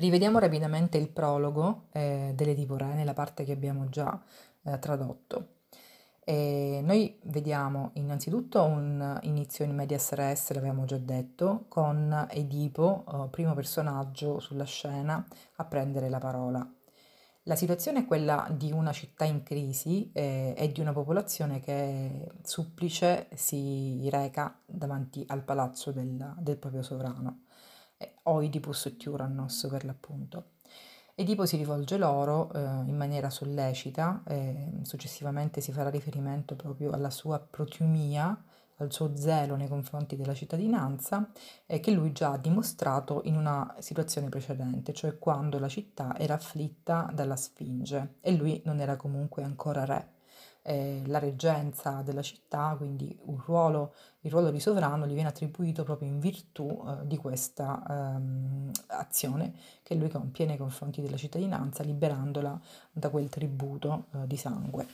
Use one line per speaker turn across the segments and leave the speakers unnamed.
Rivediamo rapidamente il prologo eh, delle Divoree nella parte che abbiamo già eh, tradotto. E noi vediamo innanzitutto un inizio in media res, l'abbiamo già detto, con Edipo, eh, primo personaggio sulla scena, a prendere la parola. La situazione è quella di una città in crisi e, eh, e di una popolazione che supplice si reca davanti al palazzo del, del proprio sovrano o Oedipus e Tyrannos per l'appunto. Edipo si rivolge loro eh, in maniera sollecita, eh, successivamente si farà riferimento proprio alla sua protiumia, al suo zelo nei confronti della cittadinanza, eh, che lui già ha dimostrato in una situazione precedente, cioè quando la città era afflitta dalla Sfinge e lui non era comunque ancora re eh, la reggenza della città, quindi ruolo, il ruolo di sovrano gli viene attribuito proprio in virtù eh, di questa ehm, azione che lui compie nei confronti della cittadinanza, liberandola da quel tributo eh, di sangue.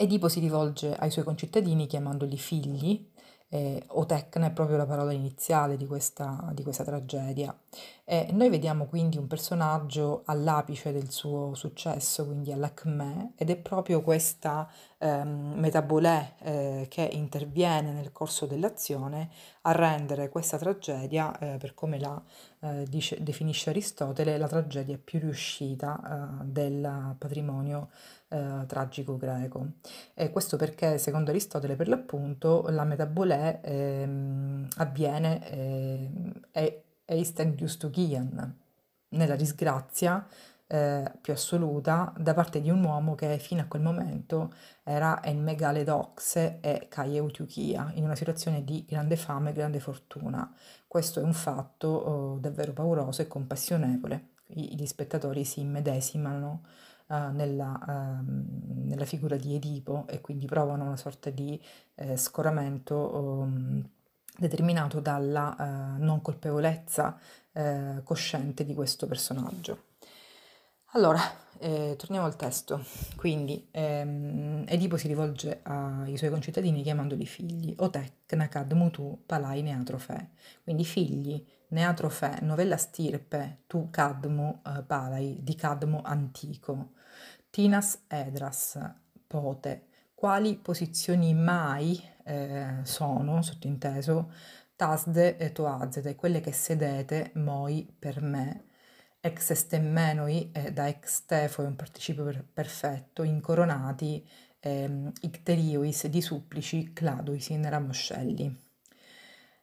Edipo si rivolge ai suoi concittadini chiamandoli figli, eh, Otecna è proprio la parola iniziale di questa, di questa tragedia. E noi vediamo quindi un personaggio all'apice del suo successo, quindi all'acme, ed è proprio questa ehm, metabolè eh, che interviene nel corso dell'azione a rendere questa tragedia, eh, per come la eh, dice, definisce Aristotele la tragedia più riuscita eh, del patrimonio eh, tragico greco. E questo perché, secondo Aristotele, per l'appunto, la metabolè ehm, avviene e eh, est nella disgrazia eh, più assoluta da parte di un uomo che fino a quel momento era il Megaledoxe e Kaieutyukia, in una situazione di grande fame e grande fortuna. Questo è un fatto oh, davvero pauroso e compassionevole. I, gli spettatori si immedesimano uh, nella, uh, nella, figura di Edipo e quindi provano una sorta di eh, scoramento um, determinato dalla uh, non colpevolezza eh, cosciente di questo personaggio. Allora, eh, torniamo al testo. Quindi, ehm, Edipo si rivolge ai suoi concittadini chiamandoli figli. O Nakad, Mutu, Palai, Neatrofe. Quindi figli, Neatrofe, novella stirpe, tu Cadmu eh, Palai, di Cadmo antico. Tinas, Edras, Pote. Quali posizioni mai eh, sono, sottinteso, Tasde e Toazete, quelle che sedete, moi, per me, ex estemmenoi, eh, da ex tefo è un participio per- perfetto, incoronati, eh, icteriois, di supplici, claduis in ramoscelli.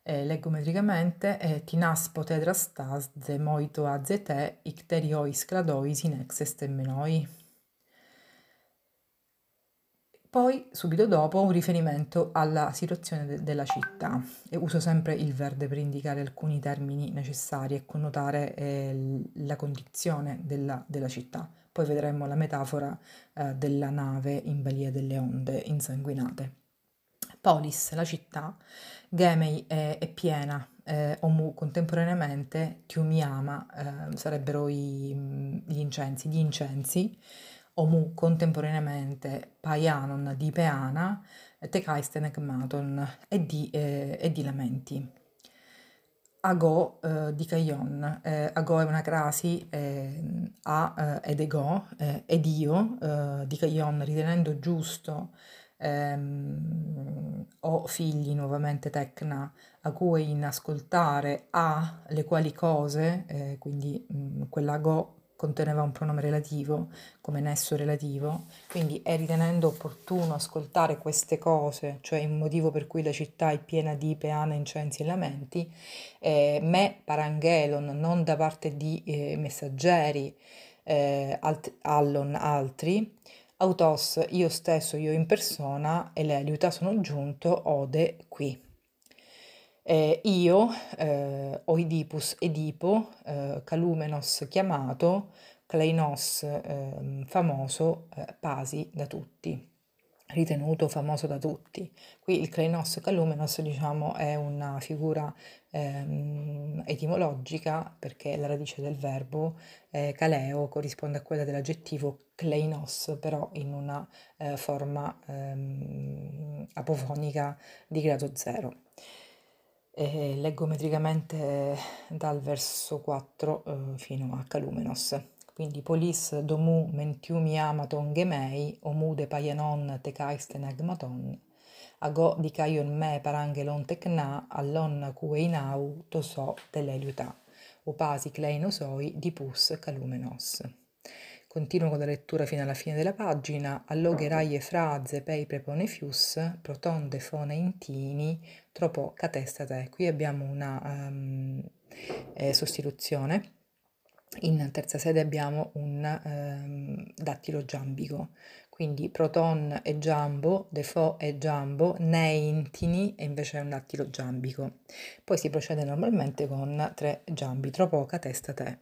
Eh, leggo metricamente, eh, tinas potedras tas zemoito azete, icteriois cladois in ex estemmenoi. Poi, subito dopo, un riferimento alla situazione de- della città. E uso sempre il verde per indicare alcuni termini necessari e connotare eh, la condizione della, della, città. Poi vedremo la metafora eh, della nave in balia delle onde insanguinate. Polis, la città, Gemei è, eh, è piena, eh, Omu contemporaneamente, Tiumiama eh, sarebbero i, gli incensi, gli incensi omu contemporaneamente paianon di Peana, tecaisten ecmaton e di, eh, e di lamenti. Ago eh, di Caion, eh, Agò è una crasi eh, a ed Ego, eh, ed io eh, di Caion ritenendo giusto ehm, o figli nuovamente Tecna a cui in ascoltare a le quali cose, eh, quindi mh, mm, quella Agò conteneva un pronome relativo come nesso relativo, quindi è ritenendo opportuno ascoltare queste cose, cioè il motivo per cui la città è piena di peana, incensi e lamenti, eh, me parangelon, non da parte di eh, messaggeri, eh, alt- allon altri, autos io stesso, io in persona, e le l'eliuta sono giunto, ode qui. Eh, io, eh, Oidipus Edipo, eh, Calumenos chiamato, Kleinos ehm, famoso, eh, Pasi da tutti, ritenuto famoso da tutti. Qui il Kleinos Calumenos diciamo è una figura ehm, etimologica perché la radice del verbo caleo corrisponde a quella dell'aggettivo Kleinos, però in una eh, forma ehm, apofonica di grado zero e eh, leggo metricamente eh, dal verso 4 eh, fino a Calumenos. Quindi polis domu mentiumi amaton gemei, omude paianon tecaisten agmaton, ago di caion me parangelon tecna, allon cueinau toso teleliuta, opasi di pus calumenos. Continuo con la lettura fino alla fine della pagina. Alloghe, raie, fraze, pei, prepone, fius, protonde, fone, intini, tropo, catestate. Qui abbiamo una um, eh, sostituzione. In terza sede abbiamo un um, dattilo giambico, quindi proton è giambo, defo è giambo, neintini è invece un dattilo giambico. Poi si procede normalmente con tre giambi, tropo, catestate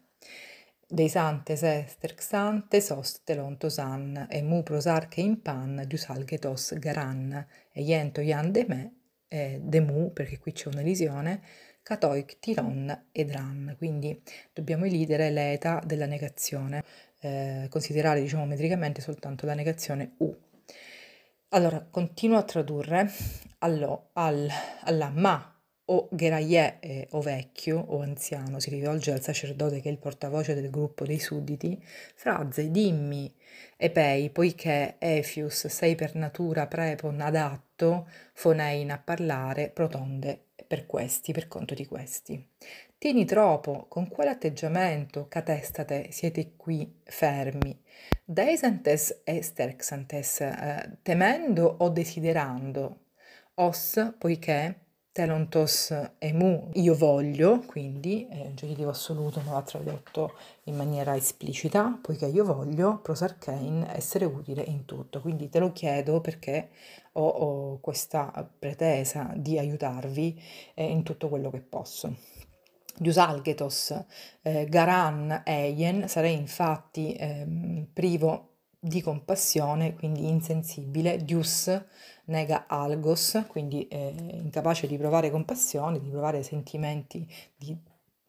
dei santes est xantes host telontosan, e mu prosarche in pan diusalgetos garan, e iento ian de me, eh, de mu, perché qui c'è un'elisione, catoic tiron e dran. Quindi dobbiamo elidere l'eta della negazione, eh, considerare diciamo metricamente soltanto la negazione u. Allora, continuo a tradurre allo, al, alla ma o Gheraie eh, o vecchio o anziano si rivolge al sacerdote che è il portavoce del gruppo dei sudditi, frase dimmi epei, poiché Efius sei per natura prepon adatto, fonein a parlare, protonde per questi, per conto di questi. Tieni troppo, con quale atteggiamento, catestate, siete qui fermi, deisantes e sterxantes, eh, temendo o desiderando, os, poiché Telontos emu, io voglio, quindi è un genitivo assoluto ma va tradotto in maniera esplicita, poiché io voglio, prosarchein, essere utile in tutto. Quindi te lo chiedo perché ho, ho questa pretesa di aiutarvi eh, in tutto quello che posso. Diusalgetos, eh, garan eien, sarei infatti eh, privo di compassione, quindi insensibile, dius nega algos, quindi è eh, incapace di provare compassione, di provare sentimenti di,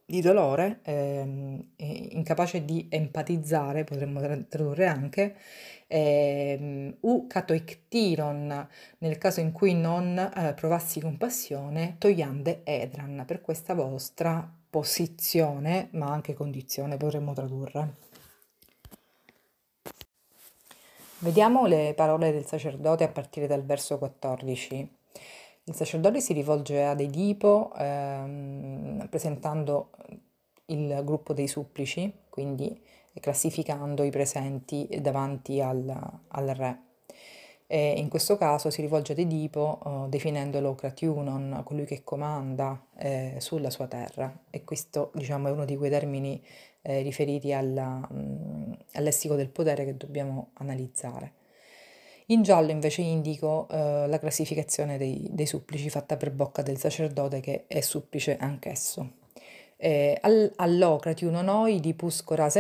di dolore, ehm, incapace di empatizzare, potremmo tradurre anche, ehm, u cato iktiron, nel caso in cui non eh, provassi compassione, togliande edran, per questa vostra posizione, ma anche condizione potremmo tradurre. Vediamo le parole del sacerdote a partire dal verso 14. Il sacerdote si rivolge ad Edipo ehm, presentando il gruppo dei supplici, quindi classificando i presenti davanti al, al re e in questo caso si rivolge ad Edipo eh, definendolo Cratiunon, colui che comanda eh, sulla sua terra e questo diciamo, è uno di quei termini eh, riferiti alla, mh, mm, al lessico del potere che dobbiamo analizzare. In giallo invece indico eh, la classificazione dei, dei supplici fatta per bocca del sacerdote che è supplice anch'esso eh, all'ocrati unonoi di pusco oras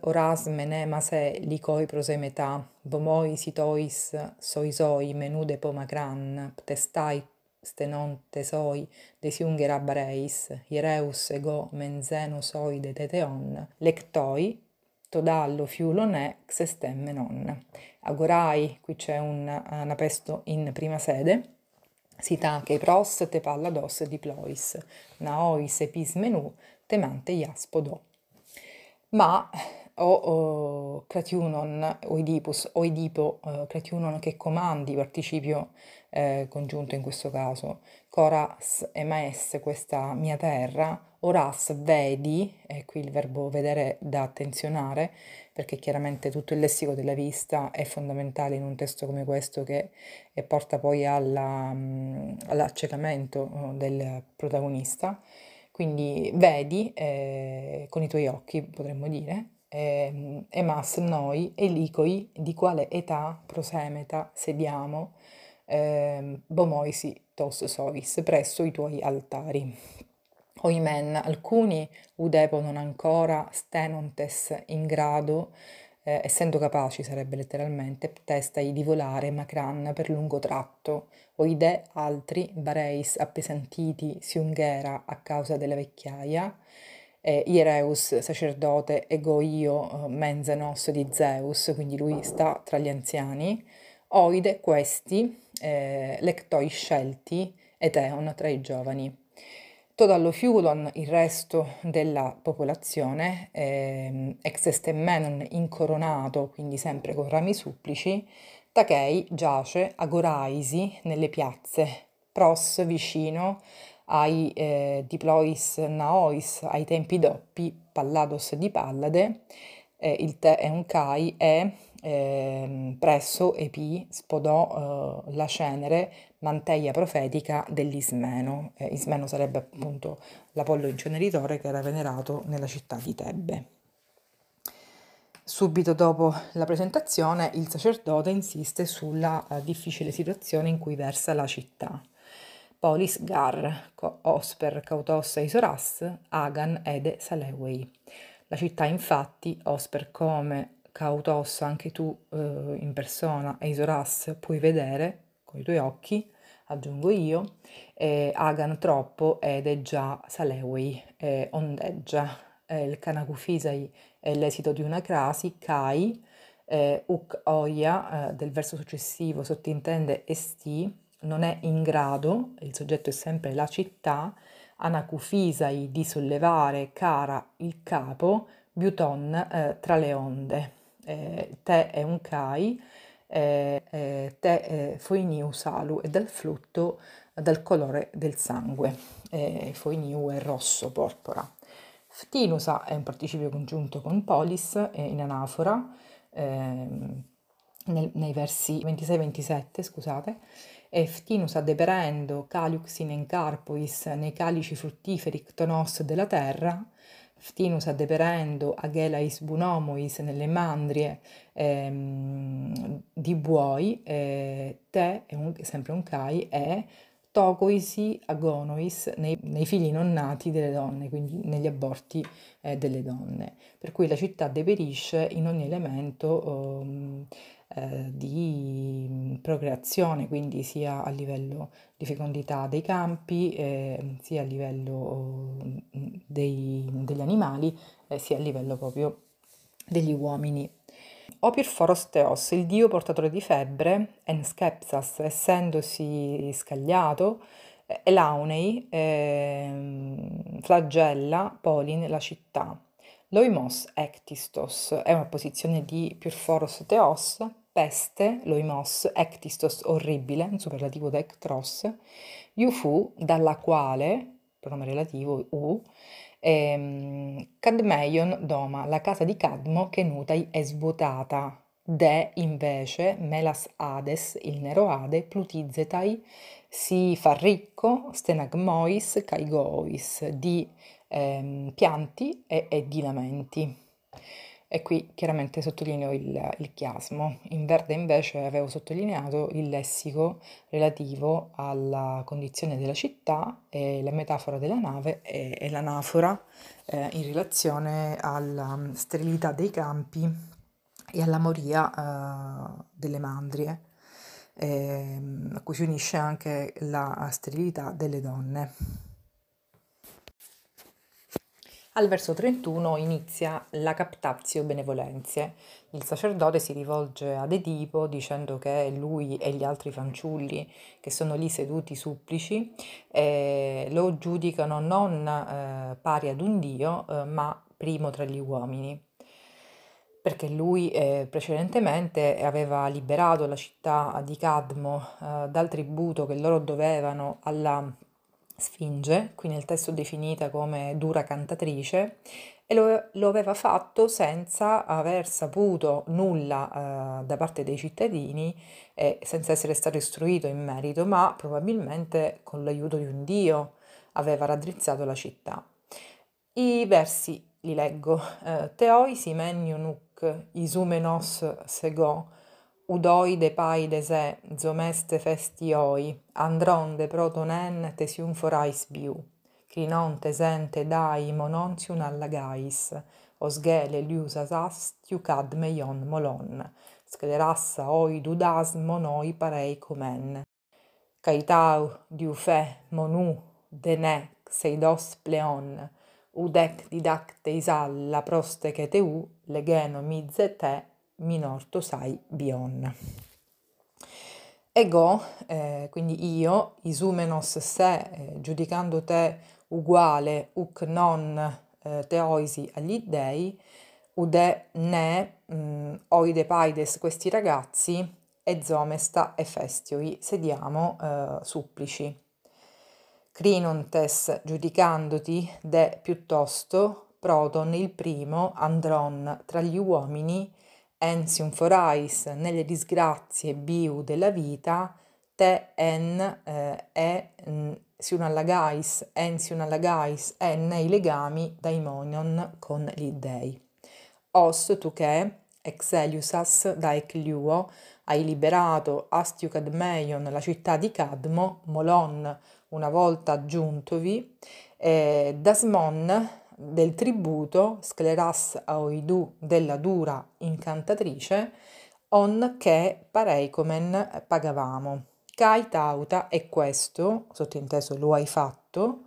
orasme nemase licoi prosemeta, bomoi sitois soisoi menude pomacran, ptestai stenon tesoi desiungera bareis, hiereus ego menzenosoi de teteon, lectoi todallo fiulone xestemme non. Agorai, qui c'è un anapesto in prima sede, Sita Sitache pros te pallados diplois, naois epis menu, temante iaspodo. Ma o, o cratiunon oidipus o idipo eh, che comandi participio eh, congiunto in questo caso coras e maes questa mia terra Oras vedi, e qui il verbo vedere da attenzionare, perché chiaramente tutto il lessico della vista è fondamentale in un testo come questo che porta poi alla, mm, all'accecamento oh, del protagonista. Quindi vedi eh, con i tuoi occhi, potremmo dire, eh, emas noi elicoi di quale età prosemeta sediamo eh, bomoisi tos sovis presso i tuoi altari. Oimen, alcuni udeponon ancora stenontes in grado, eh, essendo capaci, sarebbe letteralmente, testai di volare macran per lungo tratto, oide altri bareis appesantiti siunghera a causa della vecchiaia, eh, Ireus, sacerdote, egoio, eh, menzenos di Zeus, quindi lui sta tra gli anziani, oide questi, eh, lectoi scelti, eteon tra i giovani dallo Fiulon il resto della popolazione, eh, ex estemmenon incoronato, quindi sempre con rami supplici, Tachei giace a Goraisi nelle piazze, pros vicino ai eh, diplois naois, ai tempi doppi, pallados di pallade, eh, il te è un kai, e Ehm, presso Epi spodò eh, la cenere manteglia profetica dell'Ismeno. Eh, Ismeno sarebbe appunto l'Apollo inceneritore che era venerato nella città di Tebbe. Subito dopo la presentazione il sacerdote insiste sulla eh, difficile situazione in cui versa la città. Polis Gar, Osper Cautossa Isoras, Agan Ede Salewei. La città infatti, Osper come Cautossa anche tu eh, in persona, Isoras, puoi vedere con i tuoi occhi, aggiungo io, eh, Agan troppo ed è già Salewi, eh, ondeggia, il Kanakufisai, è l'esito di una crasi, Kai, eh, Uk Oya del verso successivo sottintende Esti, non è in grado, il soggetto è sempre la città, Anakufisai di sollevare cara il capo, Buton eh, tra le onde te è un kai, eh, eh, te eh, foiniu salu e dal flutto dal colore del sangue, eh, foiniu è rosso, porpora. Ftinusa è un participio congiunto con polis eh, in anafora, ehm, nel, nei versi 26-27, scusate, e ftinusa deperendo caliuxin in carpois nei calici fruttiferi ctonos della terra, ftinus ad deperendo agelais bunomois nelle mandrie ehm, di buoi, eh, te è un, sempre un cai, è tocoisi agonois nei, nei, figli non nati delle donne, quindi negli aborti eh, delle donne. Per cui la città deperisce in ogni elemento oh, eh, di procreazione, quindi sia a livello di fecondità dei campi, eh, sia a livello mm, mm, dei, degli animali, eh, sia a livello proprio degli uomini. Opirforos Teos, il dio portatore di febbre, Enskepsas, essendosi scagliato, Elaunei eh, ehm, flagella Polin la città. Loimos Ectistos è una posizione di Pirforos Teos peste, loimos, ectistos orribile, un superlativo d'ectros, iu fu, dalla quale, pronome relativo, u, ehm, cadmeion doma, la casa di Cadmo che nutai è svuotata. De invece, melas Hades, il nero Ade, plutizetai, si fa ricco, stenagmois, caigois, di ehm, pianti e, e di lamenti e qui chiaramente sottolineo il, il chiasmo. In verde invece avevo sottolineato il lessico relativo alla condizione della città e la metafora della nave e, e l'anafora eh, in relazione alla mm, sterilità dei campi e alla moria eh, delle mandrie, eh, a cui si unisce anche la sterilità delle donne. Al verso 31 inizia la captatio benevolenzie. Il sacerdote si rivolge ad Edipo dicendo che lui e gli altri fanciulli che sono lì seduti supplici eh, lo giudicano non eh, pari ad un dio eh, ma primo tra gli uomini perché lui eh, precedentemente aveva liberato la città di Cadmo eh, dal tributo che loro dovevano alla Sfinge, qui nel testo definita come dura cantatrice, e lo, lo aveva fatto senza aver saputo nulla eh, da parte dei cittadini e senza essere stato istruito in merito, ma probabilmente con l'aiuto di un dio aveva raddrizzato la città. I versi li leggo. Eh, Teoi si nuc, isumenos sego, udoide paide se, zomeste oi, andronde protonen tesium forais biu, crinon sente dai monontium allagais, osgele liusas astiuc ad meion molon, sclerassa oi dudas monoi parei comen. Caitau diufe monu dene seidos pleon, udec proste che teu, legeno mizete minor Sai bion. Ego, eh, quindi io, isumenos se, eh, giudicando te uguale, uc non eh, teoisi agli dèi, ude ne mh, mm, oide paides questi ragazzi, e zomesta e festioi, sediamo eh, supplici. Crinontes, giudicandoti, de piuttosto, proton il primo, Andron tra gli uomini, ensium forais nelle disgrazie biu della vita, te en eh, e siun allagais, ensium allagais, en nei legami daimonion con gli dei. Os tu che, ex Eliusas daec liuo, hai liberato Astiu Cadmeion, la città di Cadmo, Molon, una volta giuntovi, eh, Dasmon, del tributo scleras aoidu della dura incantatrice on che pareicomen pagavamo. Cai tauta è questo, sottinteso lo hai fatto,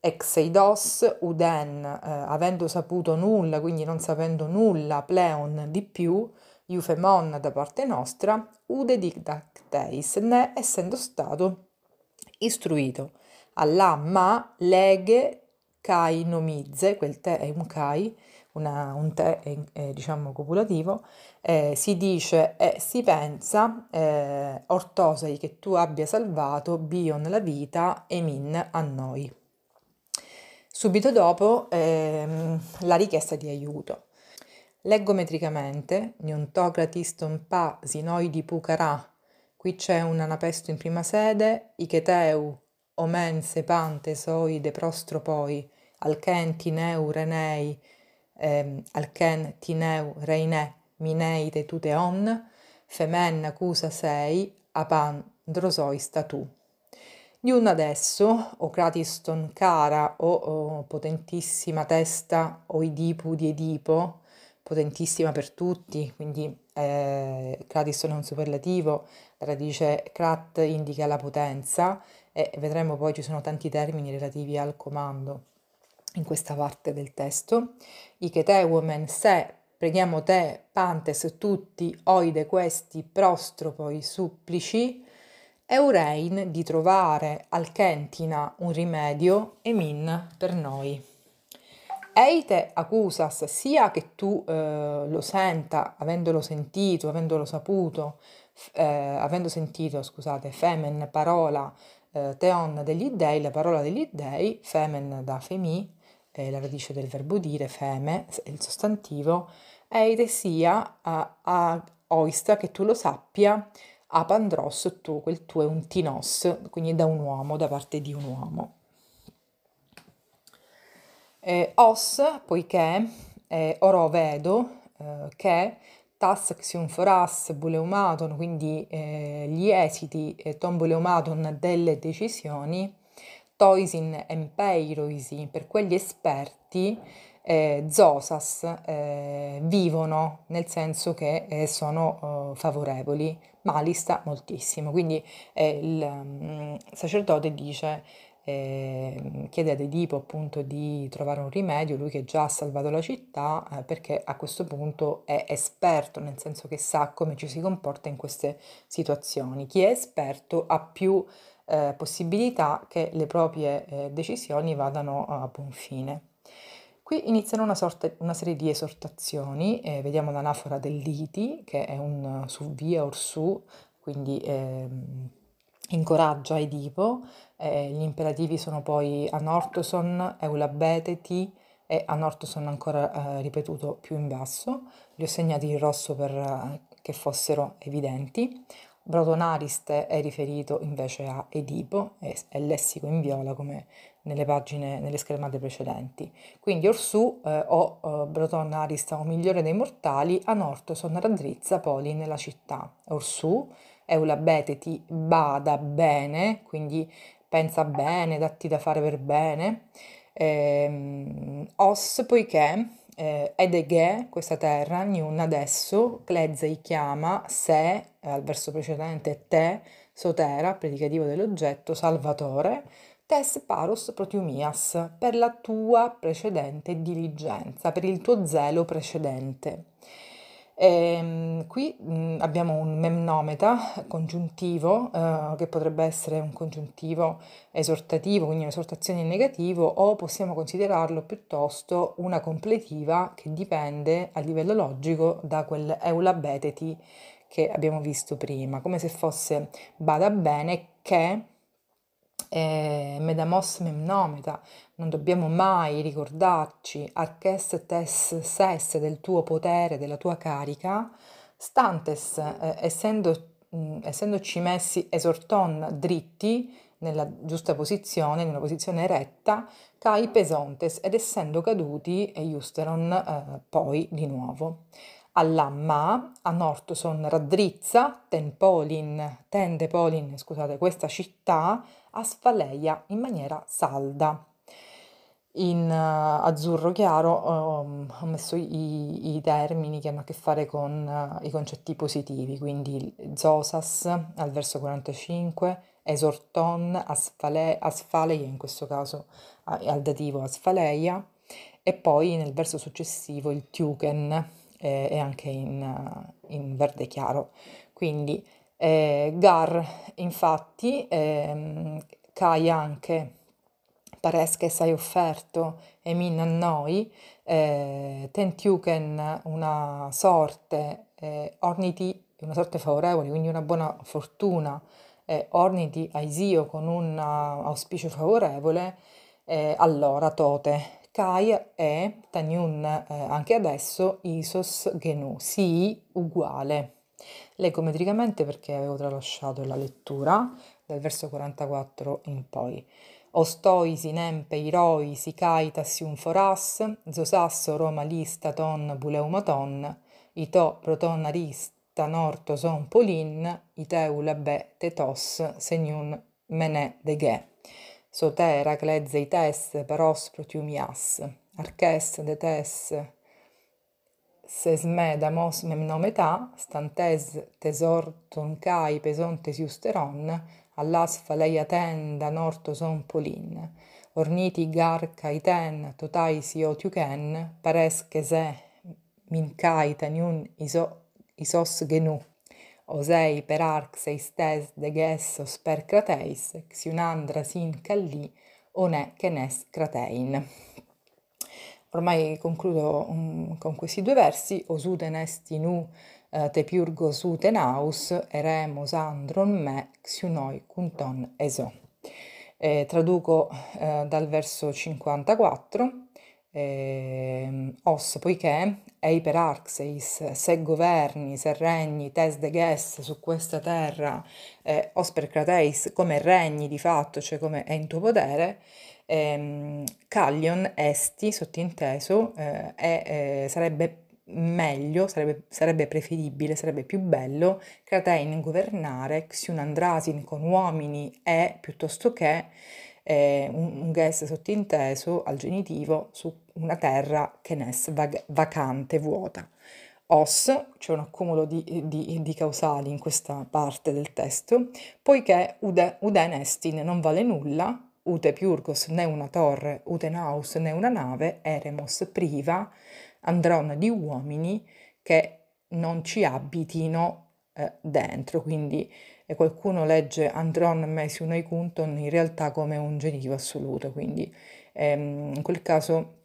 exeidos eidos uden, eh, avendo saputo nulla, quindi non sapendo nulla, pleon di più, eufemon da parte nostra, ude dictacteis, ne essendo stato istruito. Alla ma lege kai nomize, quel tè è un kai, una, un tè è, eh, è, eh, diciamo copulativo, eh, si dice e eh, si pensa eh, ortosei che tu abbia salvato, bion la vita e min a noi. Subito dopo ehm, la richiesta di aiuto. Leggo metricamente, Niontocratis tompa sinoidi pucarà, qui c'è un anapesto in prima sede, Icheteu omen se soi sepante soide prostropoi, alken tineu renei, ehm, alken tineu reine mineide tuteon, femen acusa sei, apan drosoista tu. Niun adesso, o Cratiston cara, o, o potentissima testa, o Idipu di Edipo, potentissima per tutti, quindi eh, Cratiston è un superlativo, la radice Crat indica la potenza, e vedremo poi ci sono tanti termini relativi al comando in questa parte del testo. Ikete woman se preghiamo te pantes tutti oide questi prostropoi supplici eurein di trovare al Kentina un rimedio e min per noi. Eite accusas sia che tu eh, lo senta, avendolo sentito, avendolo saputo, eh, avendo sentito, scusate, femen parola eh, teon degli dèi, la parola degli dèi, femen da femi, è la radice del verbo dire, feme, il sostantivo, eide sia a, a oista, che tu lo sappia, apandros, tu, quel tuo è un tinos, quindi da un uomo, da parte di un uomo. Eh, os, poiché, eh, oro vedo, eh, che TAS, Xionforas, Buleumaton, quindi eh, gli esiti eh, tomboleumaton delle decisioni, Toisin empeiroisi, per quegli esperti eh, Zosas eh, vivono, nel senso che eh, sono eh, favorevoli, ma li sta moltissimo. Quindi il, il mm, sacerdote dice eh, chiede ad Edipo appunto di trovare un rimedio, lui che già ha salvato la città eh, perché a questo punto è esperto, nel senso che sa come ci si comporta in queste situazioni. Chi è esperto ha più eh, possibilità che le proprie eh, decisioni vadano a buon fine. Qui iniziano una, sorta, una serie di esortazioni, eh, vediamo l'anafora del Liti, che è un eh, su via orsù, su, quindi ehm, incoraggia Edipo, eh, gli imperativi sono poi anortoson, eulabeteti e anortoson ancora eh, ripetuto più in basso, li ho segnati in rosso perché eh, fossero evidenti, Brotonariste è riferito invece a Edipo, è, è lessico in viola come nelle pagine, nelle schermate precedenti. Quindi Orsù eh, o eh, Brotonarista o migliore dei mortali, Anortoson raddrizza Poli nella città. Orsù Eulabete ti bada bene, quindi pensa bene, datti da fare per bene. Eh, os poiché eh, edeghe, questa terra, niun adesso, clezei chiama se, al verso precedente te, sotera, predicativo dell'oggetto, salvatore, tes paros protiumias, per la tua precedente diligenza, per il tuo zelo precedente. E, ehm, qui mh, abbiamo un memnometa congiuntivo, eh, che potrebbe essere un congiuntivo esortativo, quindi un'esortazione in negativo, o possiamo considerarlo piuttosto una completiva che dipende a livello logico da quel eulabeteti che abbiamo visto prima, come se fosse bada bene che eh, medamos memnometa, non dobbiamo mai ricordarci arches tes ses del tuo potere, della tua carica, stantes eh, essendo, mh, essendoci messi esorton dritti nella giusta posizione, in una posizione eretta, cai pesontes ed essendo caduti iusteron eh, poi di nuovo. All'amma, a Nortson raddrizza, Tenpolin, polin, scusate, questa città, asfaleia in maniera salda in uh, azzurro chiaro um, ho messo i, i, termini che hanno a che fare con uh, i concetti positivi, quindi zosas al verso 45, esorton, asfale, asfaleia in questo caso al dativo asfaleia e poi nel verso successivo il tuken eh, è anche in, eh, in, verde chiaro. Quindi eh, gar infatti eh, cae anche pares che sei offerto e min a noi, eh, tentiuchen una sorte eh, orniti, una sorte favorevole, quindi una buona fortuna, eh, orniti a Isio con un uh, auspicio favorevole, eh, allora tote. Kai e Taniun eh, anche adesso Isos Genu, sì uguale. Leggo metricamente perché avevo tralasciato la lettura dal verso 44 in poi ostoisi, nempe, iroi iroisi, caitas, foras, zosasso, roma, lista, ton, buleumaton, ito, proton, arista, norto, son, polin, iteu, labe, tetos, seniun, mene, dege, sotera, cledze, ites, peros, protiumias, arches, detes, sesme, damos, memnometà, stantes, tesor, toncai, pesontes, iusteron, all'asfa leiaten da norto son polin, orniti gar kaiten totai o tiuken, pares che se mincai teniun iso, isos genu, osei per arxeis tes de gessos per crateis, xiunandra sin calli, one kenes cratein. Ormai concludo um, con questi due versi, osude nu eh, Tepiurgos utenaus, eremus andron me, xiunoi cunton eso. Eh, traduco eh, dal verso 54, eh, os poiché, ei per arxeis, se governi, se regni, tes de ges su questa terra, eh, os per crateis, come regni di fatto, cioè come è in tuo potere, ehm, Callion esti, sottinteso, eh, sarebbe meglio, sarebbe, sarebbe, preferibile, sarebbe più bello Cratein governare Xiun con uomini e piuttosto che eh, un, un guest sottinteso al genitivo su una terra che nes vag- vacante, vuota. Os, c'è un accumulo di, di, di, causali in questa parte del testo, poiché ude, udenestin non vale nulla, ute piurgos né una torre, Utenaus né una nave, eremos priva, androna di uomini che non ci abitino eh, dentro. Quindi eh, qualcuno legge andron mesion oicunton in realtà come un genitivo assoluto, quindi ehm, in quel caso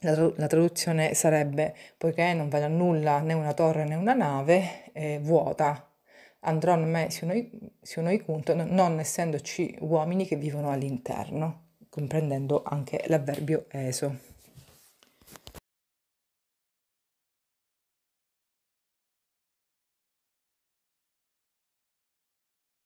la, traduzione sarebbe poiché non vale a nulla né una torre né una nave eh, vuota andron me sono i non essendoci uomini che vivono all'interno comprendendo anche l'avverbio eso